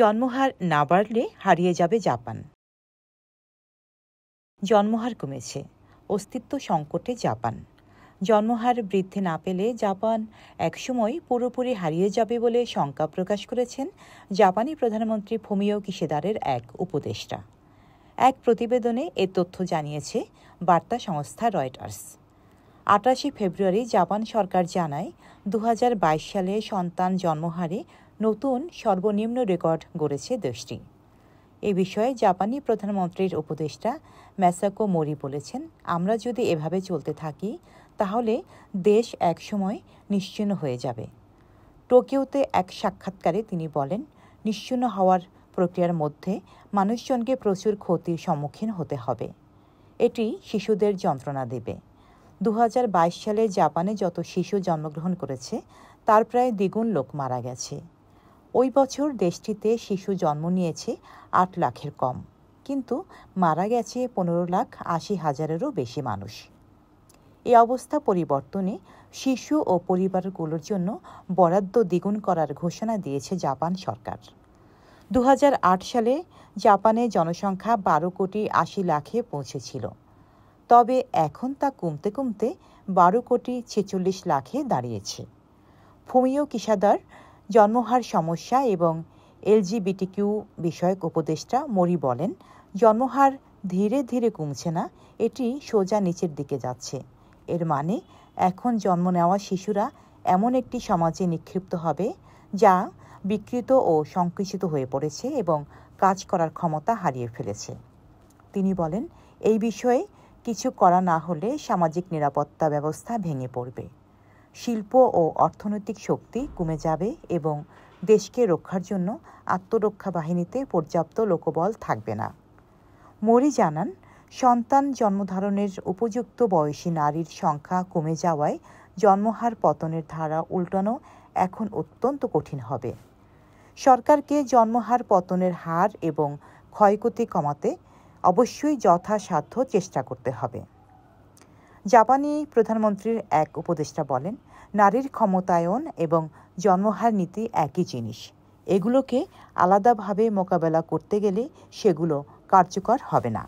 জন্মহার না বাড়লে হারিয়ে যাবে জাপান জন্মহার কমেছে অস্তিত্ব সংকটে জাপান জন্মহার বৃদ্ধি না পেলে জাপান একসময় পুরোপুরি হারিয়ে যাবে বলে শঙ্কা প্রকাশ করেছেন জাপানি প্রধানমন্ত্রী ফুমিও কিসেদারের এক উপদেষ্টা এক প্রতিবেদনে এ তথ্য জানিয়েছে বার্তা সংস্থা রয়টার্স আটাশে ফেব্রুয়ারি জাপান সরকার জানায় দু সালে সন্তান জন্মহারে নতুন সর্বনিম্ন রেকর্ড গড়েছে দেশটি এ বিষয়ে জাপানি প্রধানমন্ত্রীর উপদেষ্টা ম্যাসাকো মোরি বলেছেন আমরা যদি এভাবে চলতে থাকি তাহলে দেশ একসময় নিশ্চিন্ন হয়ে যাবে টোকিওতে এক সাক্ষাৎকারে তিনি বলেন নিশ্চিন্ন হওয়ার প্রক্রিয়ার মধ্যে মানুষজনকে প্রচুর ক্ষতির সম্মুখীন হতে হবে এটি শিশুদের যন্ত্রণা দেবে দু সালে জাপানে যত শিশু জন্মগ্রহণ করেছে তার প্রায় দ্বিগুণ লোক মারা গেছে ওই বছর দেশটিতে শিশু জন্ম নিয়েছে আট লাখের কম কিন্তু মারা গেছে পনেরো লাখ আশি হাজারেরও বেশি মানুষ এ অবস্থা পরিবর্তনে শিশু ও পরিবারগুলোর জন্য বরাদ্দ দ্বিগুণ করার ঘোষণা দিয়েছে জাপান সরকার দু সালে জাপানে জনসংখ্যা বারো কোটি আশি লাখে পৌঁছেছিল তবে এখন তা কমতে কমতে বারো কোটি ছেচল্লিশ লাখে দাঁড়িয়েছে ফুমিও কিসাদার জন্মহার সমস্যা এবং এলজিবিটিকিউ বিষয়ক উপদেষ্টা মরি বলেন জন্মহার ধীরে ধীরে কমছে না এটি সোজা নিচের দিকে যাচ্ছে এর মানে এখন জন্ম নেওয়া শিশুরা এমন একটি সমাজে নিক্ষিপ্ত হবে যা বিকৃত ও সংকুচিত হয়ে পড়েছে এবং কাজ করার ক্ষমতা হারিয়ে ফেলেছে তিনি বলেন এই বিষয়ে কিছু করা না হলে সামাজিক নিরাপত্তা ব্যবস্থা ভেঙে পড়বে শিল্প ও অর্থনৈতিক শক্তি কমে যাবে এবং দেশকে রক্ষার জন্য আত্মরক্ষা বাহিনীতে পর্যাপ্ত লোকবল থাকবে না মরি জানান সন্তান জন্মধারণের উপযুক্ত বয়সী নারীর সংখ্যা কমে যাওয়ায় জন্মহার পতনের ধারা উল্টানো এখন অত্যন্ত কঠিন হবে সরকারকে জন্মহার পতনের হার এবং ক্ষয়ক্ষতি কমাতে অবশ্যই যথাসাধ্য চেষ্টা করতে হবে জাপানি প্রধানমন্ত্রীর এক উপদেষ্টা বলেন নারীর ক্ষমতায়ন এবং জন্মহার নীতি একই জিনিস এগুলোকে আলাদাভাবে মোকাবেলা করতে গেলে সেগুলো কার্যকর হবে না